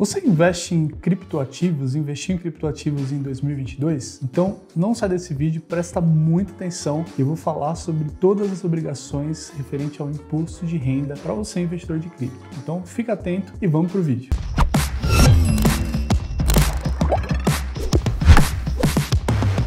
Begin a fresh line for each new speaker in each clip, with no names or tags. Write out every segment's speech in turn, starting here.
Você investe em criptoativos, investiu em criptoativos em 2022? Então não sai desse vídeo, presta muita atenção. Eu vou falar sobre todas as obrigações referente ao imposto de renda para você investidor de cripto. Então fica atento e vamos para o vídeo.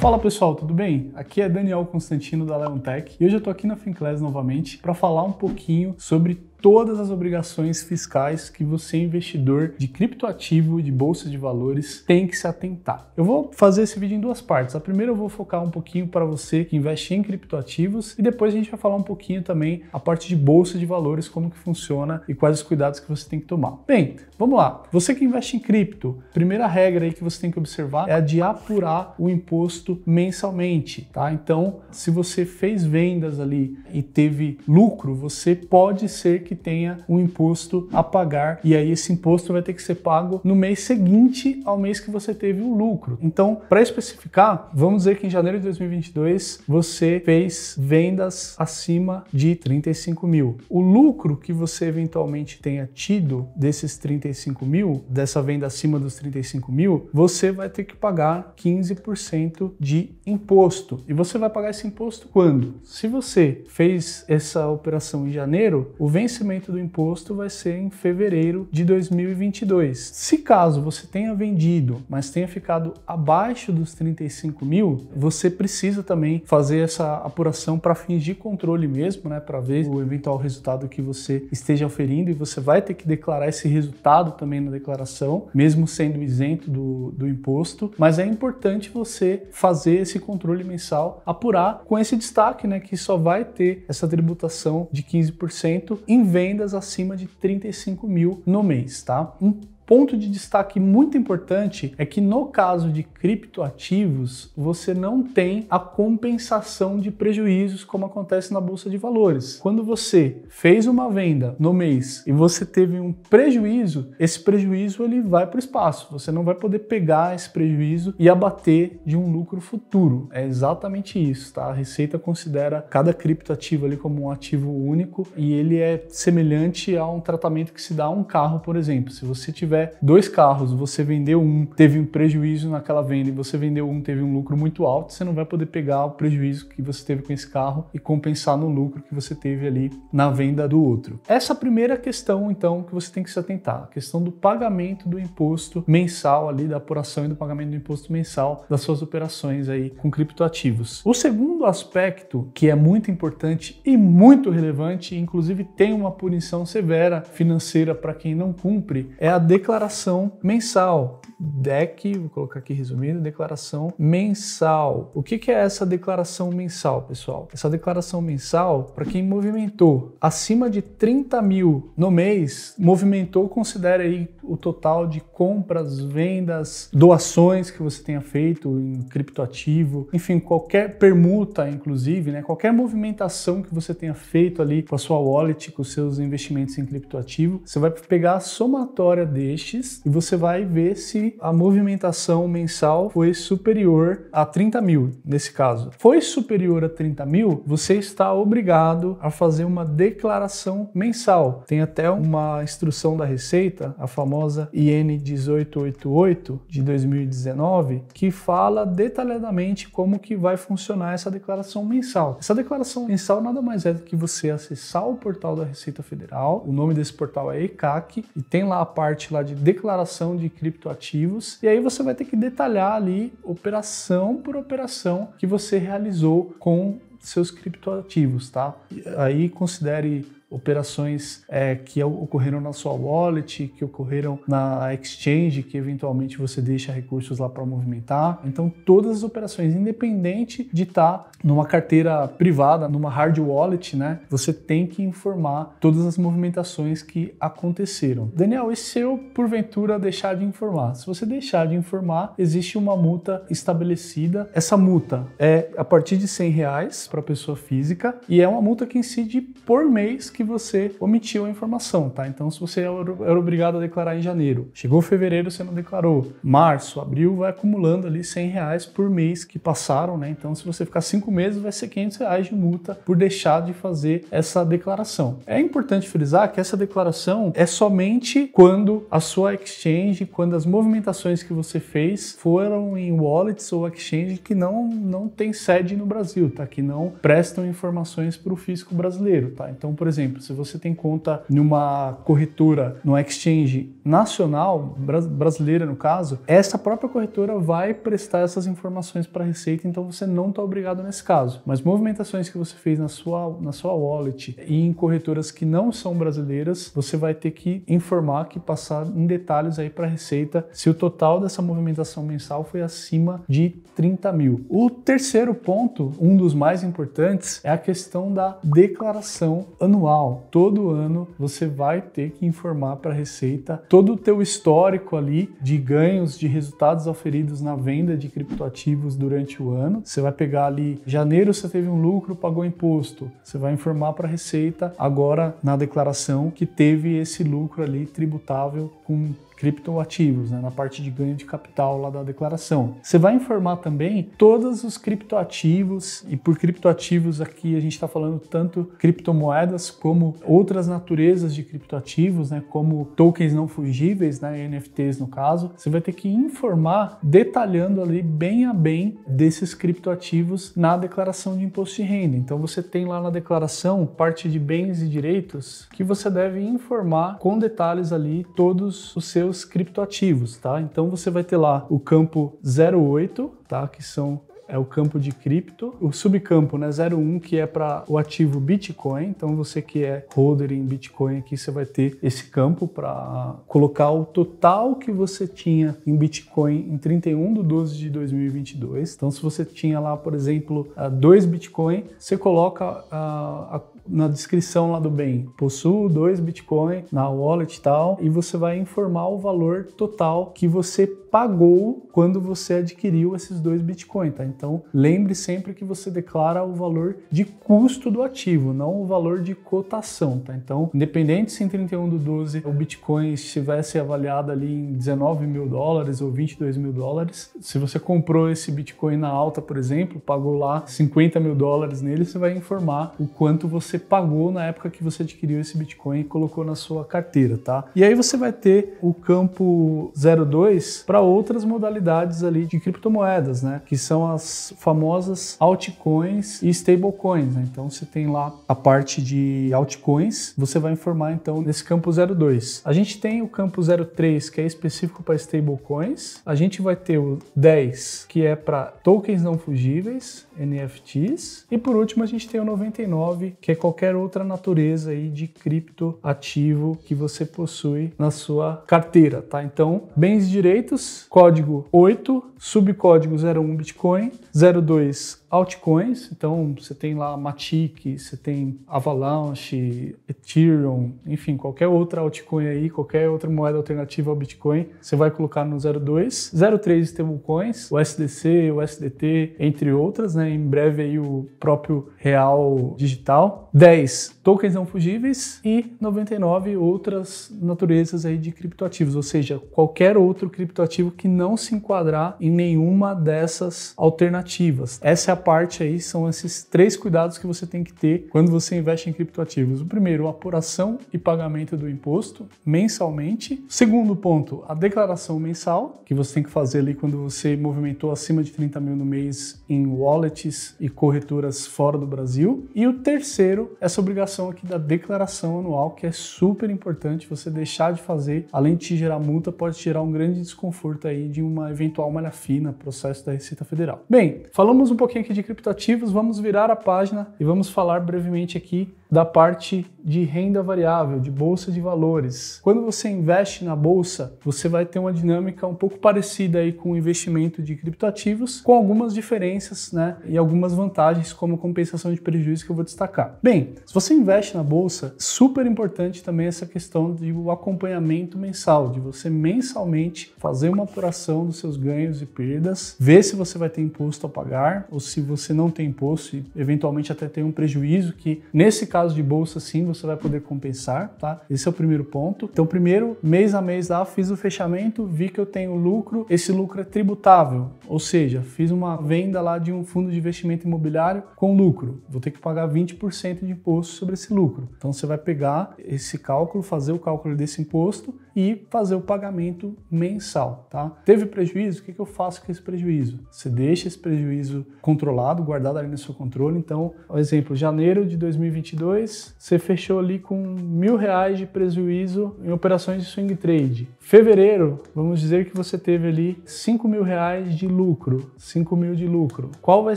Fala pessoal, tudo bem? Aqui é Daniel Constantino da Leontech e hoje eu estou aqui na Finclass novamente para falar um pouquinho sobre todas as obrigações fiscais que você, investidor de criptoativo, de bolsa de valores, tem que se atentar. Eu vou fazer esse vídeo em duas partes. A primeira eu vou focar um pouquinho para você que investe em criptoativos e depois a gente vai falar um pouquinho também a parte de bolsa de valores, como que funciona e quais os cuidados que você tem que tomar. Bem, vamos lá. Você que investe em cripto, primeira regra aí que você tem que observar é a de apurar o imposto mensalmente, tá? Então, se você fez vendas ali e teve lucro, você pode ser que tenha um imposto a pagar e aí esse imposto vai ter que ser pago no mês seguinte ao mês que você teve o lucro. Então, para especificar, vamos dizer que em janeiro de 2022 você fez vendas acima de 35 mil. O lucro que você eventualmente tenha tido desses 35 mil, dessa venda acima dos 35 mil, você vai ter que pagar 15% de imposto. E você vai pagar esse imposto quando? Se você fez essa operação em janeiro, o vencimento vencimento do imposto vai ser em fevereiro de 2022. Se caso você tenha vendido, mas tenha ficado abaixo dos 35 mil, você precisa também fazer essa apuração para fins de controle mesmo, né? Para ver o eventual resultado que você esteja oferindo e você vai ter que declarar esse resultado também na declaração, mesmo sendo isento do, do imposto. Mas é importante você fazer esse controle mensal, apurar com esse destaque, né? Que só vai ter essa tributação de 15% em vendas acima de 35 mil no mês, tá? Um Ponto de destaque muito importante é que no caso de criptoativos, você não tem a compensação de prejuízos como acontece na bolsa de valores. Quando você fez uma venda no mês e você teve um prejuízo, esse prejuízo ele vai para o espaço. Você não vai poder pegar esse prejuízo e abater de um lucro futuro. É exatamente isso, tá? A Receita considera cada criptoativo ali como um ativo único e ele é semelhante a um tratamento que se dá a um carro, por exemplo. Se você tiver tiver dois carros, você vendeu um, teve um prejuízo naquela venda e você vendeu um, teve um lucro muito alto, você não vai poder pegar o prejuízo que você teve com esse carro e compensar no lucro que você teve ali na venda do outro. Essa primeira questão, então, que você tem que se atentar, a questão do pagamento do imposto mensal ali, da apuração e do pagamento do imposto mensal das suas operações aí com criptoativos. O segundo aspecto, que é muito importante e muito relevante, inclusive tem uma punição severa financeira para quem não cumpre, é a declaração declaração mensal. DEC, vou colocar aqui resumido, declaração mensal. O que, que é essa declaração mensal, pessoal? Essa declaração mensal, para quem movimentou acima de 30 mil no mês, movimentou, considera aí o total de compras, vendas, doações que você tenha feito em criptoativo, enfim, qualquer permuta, inclusive, né? qualquer movimentação que você tenha feito ali com a sua wallet, com os seus investimentos em criptoativo, você vai pegar a somatória destes e você vai ver se a movimentação mensal foi superior a 30 mil, nesse caso. Foi superior a 30 mil, você está obrigado a fazer uma declaração mensal. Tem até uma instrução da Receita, a famosa IN 1888 de 2019, que fala detalhadamente como que vai funcionar essa declaração mensal. Essa declaração mensal nada mais é do que você acessar o portal da Receita Federal. O nome desse portal é ECAC e tem lá a parte lá de declaração de criptoativos ativos, e aí você vai ter que detalhar ali operação por operação que você realizou com seus criptoativos, tá? Aí considere operações é, que ocorreram na sua wallet, que ocorreram na exchange, que eventualmente você deixa recursos lá para movimentar. Então, todas as operações, independente de estar tá numa carteira privada, numa hard wallet, né, você tem que informar todas as movimentações que aconteceram. Daniel, e se eu porventura deixar de informar? Se você deixar de informar, existe uma multa estabelecida. Essa multa é a partir de 100 reais para pessoa física e é uma multa que incide por mês que você omitiu a informação, tá? Então, se você era obrigado a declarar em janeiro, chegou fevereiro, você não declarou, março, abril, vai acumulando ali 100 reais por mês que passaram, né? Então, se você ficar cinco meses, vai ser 500 reais de multa por deixar de fazer essa declaração. É importante frisar que essa declaração é somente quando a sua exchange, quando as movimentações que você fez foram em wallets ou exchange que não, não tem sede no Brasil, tá? Que não prestam informações para o fisco brasileiro, tá? Então, por exemplo, exemplo, se você tem conta numa corretora, numa exchange nacional, brasileira no caso, essa própria corretora vai prestar essas informações para a Receita, então você não está obrigado nesse caso. Mas movimentações que você fez na sua, na sua wallet e em corretoras que não são brasileiras, você vai ter que informar, que passar em detalhes aí para a Receita se o total dessa movimentação mensal foi acima de 30 mil. O terceiro ponto, um dos mais importantes, é a questão da declaração anual anual, todo ano você vai ter que informar para a Receita todo o teu histórico ali de ganhos, de resultados oferidos na venda de criptoativos durante o ano. Você vai pegar ali, janeiro você teve um lucro, pagou imposto. Você vai informar para a Receita agora na declaração que teve esse lucro ali tributável com criptoativos, né, na parte de ganho de capital lá da declaração. Você vai informar também todos os criptoativos, e por criptoativos aqui a gente está falando tanto criptomoedas como outras naturezas de criptoativos, né, como tokens não fungíveis, né, NFTs no caso. Você vai ter que informar detalhando ali bem a bem desses criptoativos na declaração de imposto de renda. Então você tem lá na declaração parte de bens e direitos que você deve informar com detalhes ali todos os seus seus criptoativos, tá? Então você vai ter lá o campo 08, tá? Que são é o campo de cripto, o subcampo, né, 01, que é para o ativo Bitcoin. Então você que é holder em Bitcoin aqui, você vai ter esse campo para colocar o total que você tinha em Bitcoin em 31 de 12 de 2022. Então se você tinha lá, por exemplo, 2 Bitcoin, você coloca a na descrição lá do bem. Possuo dois Bitcoin na wallet e tal, e você vai informar o valor total que você pagou quando você adquiriu esses dois Bitcoin, tá? Então lembre sempre que você declara o valor de custo do ativo, não o valor de cotação, tá? Então, independente se em 31 do 12 o Bitcoin estivesse avaliado ali em 19 mil dólares ou 22 mil dólares, se você comprou esse Bitcoin na alta, por exemplo, pagou lá 50 mil dólares nele, você vai informar o quanto você pagou na época que você adquiriu esse Bitcoin e colocou na sua carteira, tá? E aí você vai ter o campo 02 para outras modalidades ali de criptomoedas, né? Que são as famosas altcoins e stablecoins. Né? Então você tem lá a parte de altcoins, você vai informar então nesse campo 02. A gente tem o campo 03 que é específico para stablecoins. A gente vai ter o 10 que é para tokens não fugíveis, NFTs. E por último a gente tem o 99 que é qualquer outra natureza aí de criptoativo que você possui na sua carteira, tá? Então bens e direitos código 8, subcódigo 01 Bitcoin, 02 altcoins, então você tem lá Matic, você tem Avalanche, Ethereum, enfim, qualquer outra altcoin aí, qualquer outra moeda alternativa ao Bitcoin, você vai colocar no 02. 03 stablecoins, o SDC, o SDT, entre outras, né? Em breve aí o próprio real digital. 10 tokens não fugíveis e 99 outras naturezas aí de criptoativos, ou seja, qualquer outro criptoativo que não se enquadrar em nenhuma dessas alternativas. Essa é a a parte aí são esses três cuidados que você tem que ter quando você investe em criptoativos. O primeiro, a apuração e pagamento do imposto mensalmente. O segundo ponto, a declaração mensal, que você tem que fazer ali quando você movimentou acima de 30 mil no mês em wallets e corretoras fora do Brasil. E o terceiro, essa obrigação aqui da declaração anual, que é super importante você deixar de fazer, além de te gerar multa, pode gerar um grande desconforto aí de uma eventual malha fina, processo da Receita Federal. Bem, falamos um pouquinho aqui de criptoativos, vamos virar a página e vamos falar brevemente aqui da parte de renda variável, de bolsa de valores. Quando você investe na bolsa, você vai ter uma dinâmica um pouco parecida aí com o investimento de criptoativos, com algumas diferenças, né, e algumas vantagens como compensação de prejuízo que eu vou destacar. Bem, se você investe na bolsa, super importante também essa questão do acompanhamento mensal, de você mensalmente fazer uma apuração dos seus ganhos e perdas, ver se você vai ter imposto a pagar ou se você não tem imposto e eventualmente até tem um prejuízo que nesse caso casos de bolsa, sim, você vai poder compensar, tá? Esse é o primeiro ponto. Então, primeiro, mês a mês lá, fiz o fechamento, vi que eu tenho lucro, esse lucro é tributável, ou seja, fiz uma venda lá de um fundo de investimento imobiliário com lucro. Vou ter que pagar 20% de imposto sobre esse lucro. Então, você vai pegar esse cálculo, fazer o cálculo desse imposto e fazer o pagamento mensal, tá? Teve prejuízo? O que, que eu faço com esse prejuízo? Você deixa esse prejuízo controlado, guardado ali no seu controle. Então, por exemplo, janeiro de 2022, você fechou ali com mil reais de prejuízo em operações de swing trade. Fevereiro, vamos dizer que você teve ali cinco mil reais de lucro, cinco mil de lucro. Qual vai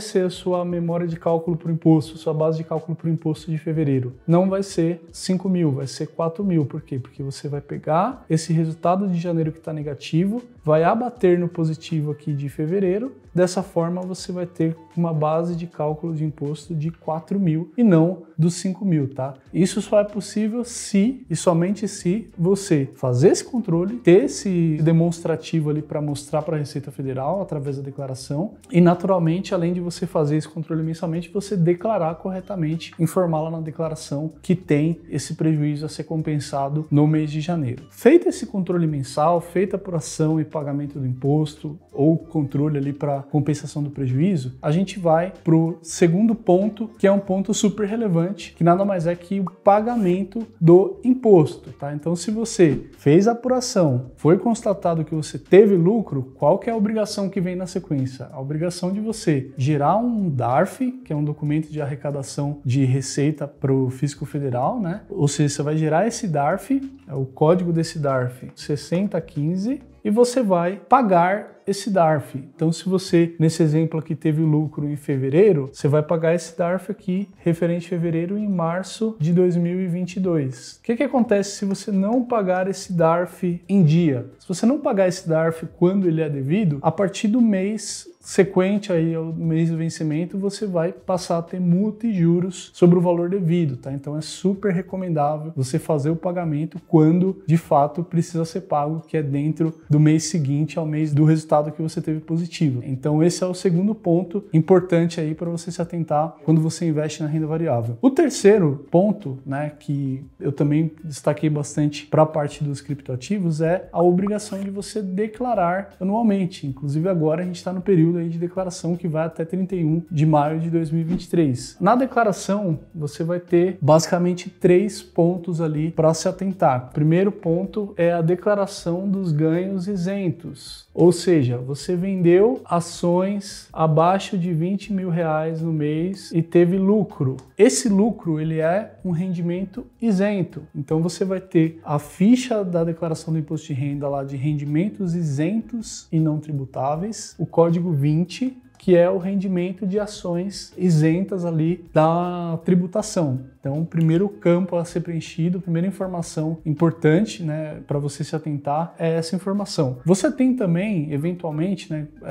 ser a sua memória de cálculo para o imposto, sua base de cálculo para o imposto de fevereiro? Não vai ser cinco mil, vai ser quatro mil. Por quê? Porque você vai pegar esse resultado de janeiro que está negativo vai abater no positivo aqui de fevereiro. Dessa forma, você vai ter uma base de cálculo de imposto de 4 mil e não dos 5 mil, tá? Isso só é possível se e somente se você fazer esse controle, ter esse demonstrativo ali para mostrar para a Receita Federal através da declaração e, naturalmente, além de você fazer esse controle mensalmente, você declarar corretamente, informá-la na declaração que tem esse prejuízo a ser compensado no mês de janeiro. Feito esse controle mensal, feita a apuração e pagamento do imposto ou controle ali para compensação do prejuízo, a gente vai para o segundo ponto, que é um ponto super relevante, que nada mais é que o pagamento do imposto, tá? Então, se você fez a apuração, foi constatado que você teve lucro, qual que é a obrigação que vem na sequência? A obrigação de você gerar um DARF, que é um documento de arrecadação de receita para o fisco federal, né? Ou seja, você vai gerar esse DARF, é o código desse DARF 6015, e você vai pagar esse DARF. Então, se você, nesse exemplo aqui, teve lucro em fevereiro, você vai pagar esse DARF aqui, referente a fevereiro, em março de 2022. O que, que acontece se você não pagar esse DARF em dia? Se você não pagar esse DARF quando ele é devido, a partir do mês sequente aí ao mês do vencimento, você vai passar a ter multa e juros sobre o valor devido, tá? Então é super recomendável você fazer o pagamento quando de fato precisa ser pago, que é dentro do mês seguinte ao mês do resultado resultado que você teve positivo. Então esse é o segundo ponto importante aí para você se atentar quando você investe na renda variável. O terceiro ponto, né, que eu também destaquei bastante para a parte dos criptoativos é a obrigação de você declarar anualmente. Inclusive agora a gente está no período aí de declaração que vai até 31 de maio de 2023. Na declaração você vai ter basicamente três pontos ali para se atentar. O primeiro ponto é a declaração dos ganhos isentos. Ou seja, você vendeu ações abaixo de 20 mil reais no mês e teve lucro. Esse lucro ele é um rendimento isento. Então você vai ter a ficha da declaração do imposto de renda lá de rendimentos isentos e não tributáveis, o código 20 que é o rendimento de ações isentas ali da tributação. Então, o primeiro campo a ser preenchido, a primeira informação importante né, para você se atentar é essa informação. Você tem também, eventualmente, né, uh,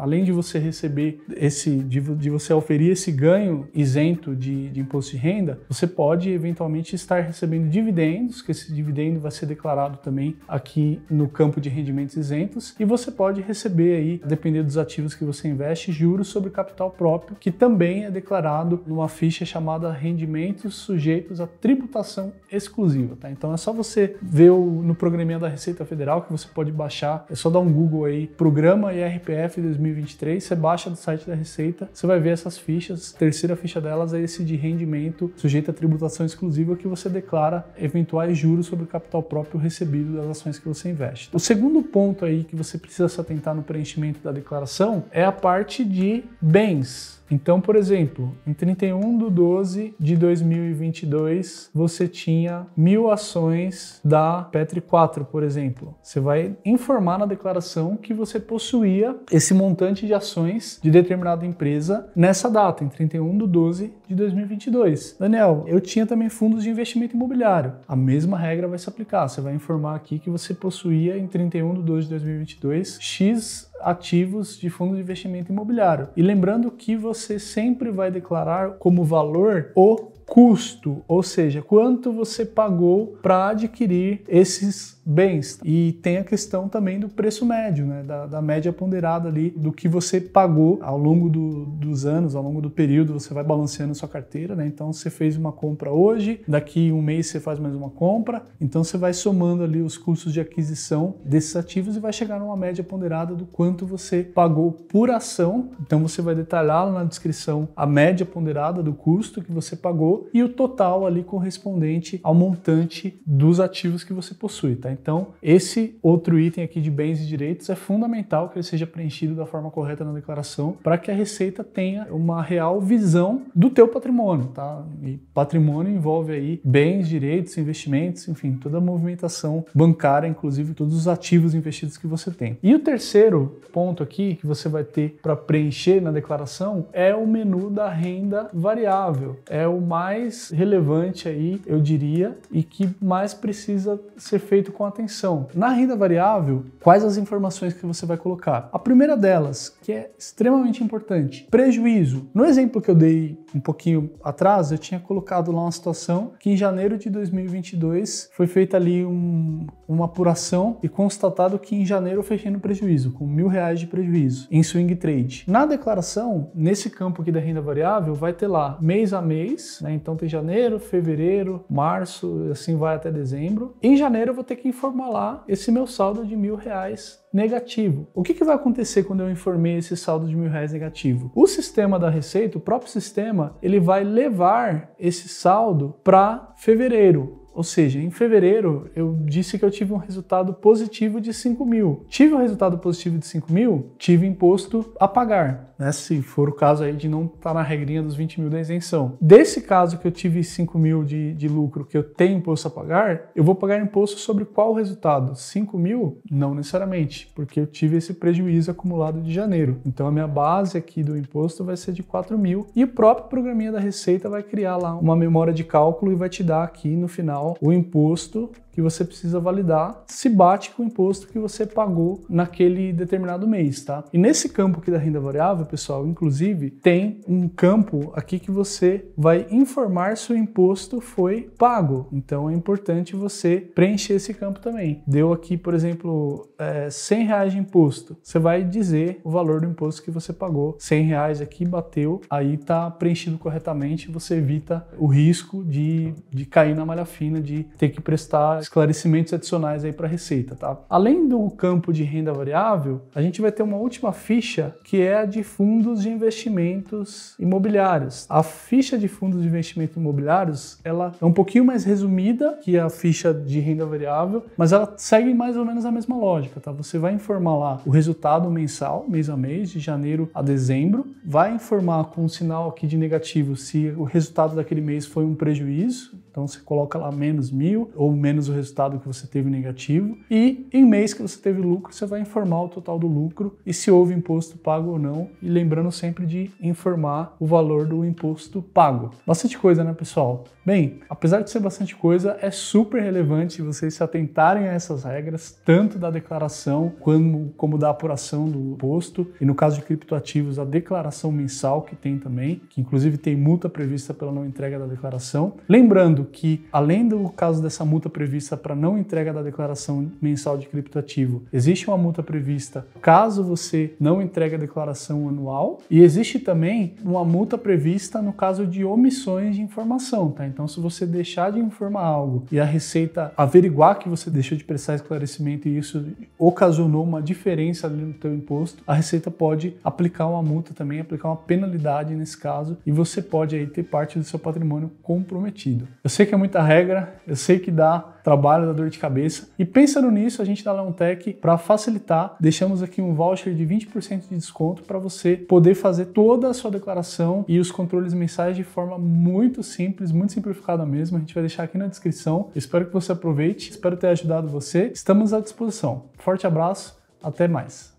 além de você receber esse, de, de, você oferir esse ganho isento de, de imposto de renda, você pode eventualmente estar recebendo dividendos, que esse dividendo vai ser declarado também aqui no campo de rendimentos isentos, e você pode receber aí, dependendo dos ativos que você investe, juros sobre capital próprio, que também é declarado numa ficha chamada rendimentos sujeitos à tributação exclusiva. Tá? Então é só você ver o, no programinha da Receita Federal que você pode baixar, é só dar um Google aí, programa IRPF 2023, você baixa do site da Receita, você vai ver essas fichas. A terceira ficha delas é esse de rendimento sujeito à tributação exclusiva que você declara eventuais juros sobre capital próprio recebido das ações que você investe. O segundo ponto aí que você precisa se atentar no preenchimento da declaração é a parte de bens. Então, por exemplo, em 31 de 12 de 2022, você tinha mil ações da Petri 4, por exemplo. Você vai informar na declaração que você possuía esse montante de ações de determinada empresa nessa data, em 31 de 12 de 2022. Daniel, eu tinha também fundos de investimento imobiliário. A mesma regra vai se aplicar. Você vai informar aqui que você possuía em 31 de 12 de 2022 X ativos de fundo de investimento imobiliário. E lembrando que você você sempre vai declarar como valor o custo, ou seja, quanto você pagou para adquirir esses bens. E tem a questão também do preço médio, né? da, da média ponderada ali do que você pagou ao longo do, dos anos, ao longo do período, você vai balanceando sua carteira. Né? Então você fez uma compra hoje, daqui um mês você faz mais uma compra, então você vai somando ali os custos de aquisição desses ativos e vai chegar numa média ponderada do quanto você pagou por ação. Então você vai detalhar na descrição a média ponderada do custo que você pagou e o total ali correspondente ao montante dos ativos que você possui, tá? Então, esse outro item aqui de bens e direitos é fundamental que ele seja preenchido da forma correta na declaração para que a Receita tenha uma real visão do teu patrimônio, tá? E patrimônio envolve aí bens, direitos, investimentos, enfim, toda a movimentação bancária, inclusive todos os ativos investidos que você tem. E o terceiro ponto aqui que você vai ter para preencher na declaração é o menu da renda variável. É o mais relevante aí, eu diria, e que mais precisa ser feito com com atenção. Na renda variável, quais as informações que você vai colocar? A primeira delas, que é extremamente importante, prejuízo. No exemplo que eu dei um pouquinho atrás, eu tinha colocado lá uma situação que em janeiro de 2022 foi feita ali um, uma apuração e constatado que em janeiro eu fechei no prejuízo, com mil reais de prejuízo em swing trade. Na declaração, nesse campo aqui da renda variável, vai ter lá mês a mês, né? então tem janeiro, fevereiro, março, assim vai até dezembro. Em janeiro eu vou ter que lá esse meu saldo de mil reais negativo. O que, que, vai acontecer quando eu informei esse saldo de mil reais negativo? O sistema da Receita, o próprio sistema, ele vai levar esse saldo para fevereiro. Ou seja, em fevereiro eu disse que eu tive um resultado positivo de 5 mil. Tive o um resultado positivo de 5 mil? Tive imposto a pagar, né? Se for o caso aí de não estar tá na regrinha dos 20 mil da isenção. Desse caso que eu tive 5 mil de, de lucro, que eu tenho imposto a pagar, eu vou pagar imposto sobre qual resultado? 5 mil? Não necessariamente, porque eu tive esse prejuízo acumulado de janeiro. Então a minha base aqui do imposto vai ser de 4 mil e o próprio programinha da Receita vai criar lá uma memória de cálculo e vai te dar aqui no final o imposto que você precisa validar se bate com o imposto que você pagou naquele determinado mês, tá? E nesse campo aqui da renda variável, pessoal, inclusive, tem um campo aqui que você vai informar se o imposto foi pago. Então é importante você preencher esse campo também. Deu aqui, por exemplo, é, 100 reais de imposto. Você vai dizer o valor do imposto que você pagou. 100 reais aqui bateu, aí tá preenchido corretamente, você evita o risco de, de cair na malha fina, de ter que prestar esclarecimentos adicionais aí para a Receita, tá? Além do campo de renda variável, a gente vai ter uma última ficha que é a de fundos de investimentos imobiliários. A ficha de fundos de investimentos imobiliários, ela é um pouquinho mais resumida que a ficha de renda variável, mas ela segue mais ou menos a mesma lógica, tá? Você vai informar lá o resultado mensal, mês a mês, de janeiro a dezembro, vai informar com um sinal aqui de negativo se o resultado daquele mês foi um prejuízo, então você coloca lá menos mil ou menos o resultado que você teve negativo e em mês que você teve lucro você vai informar o total do lucro e se houve imposto pago ou não e lembrando sempre de informar o valor do imposto pago. Bastante coisa, né, pessoal? Bem, apesar de ser bastante coisa, é super relevante vocês se atentarem a essas regras, tanto da declaração como, como da apuração do imposto, e no caso de criptoativos, a declaração mensal que tem também, que inclusive tem multa prevista pela não entrega da declaração. Lembrando que, além do caso dessa multa prevista para não entrega da declaração mensal de criptoativo, existe uma multa prevista caso você não entregue a declaração anual, e existe também uma multa prevista no caso de omissões de informação, tá? Então, se você deixar de informar algo e a Receita averiguar que você deixou de prestar esclarecimento e isso ocasionou uma diferença ali no teu imposto, a Receita pode aplicar uma multa também, aplicar uma penalidade nesse caso e você pode aí ter parte do seu patrimônio comprometido. Eu sei que é muita regra, eu sei que dá trabalho, da dor de cabeça. E pensando nisso, a gente da tec para facilitar, deixamos aqui um voucher de 20% de desconto para você poder fazer toda a sua declaração e os controles mensais de forma muito simples, muito simplificada mesmo. A gente vai deixar aqui na descrição. Espero que você aproveite, espero ter ajudado você. Estamos à disposição. Forte abraço, até mais.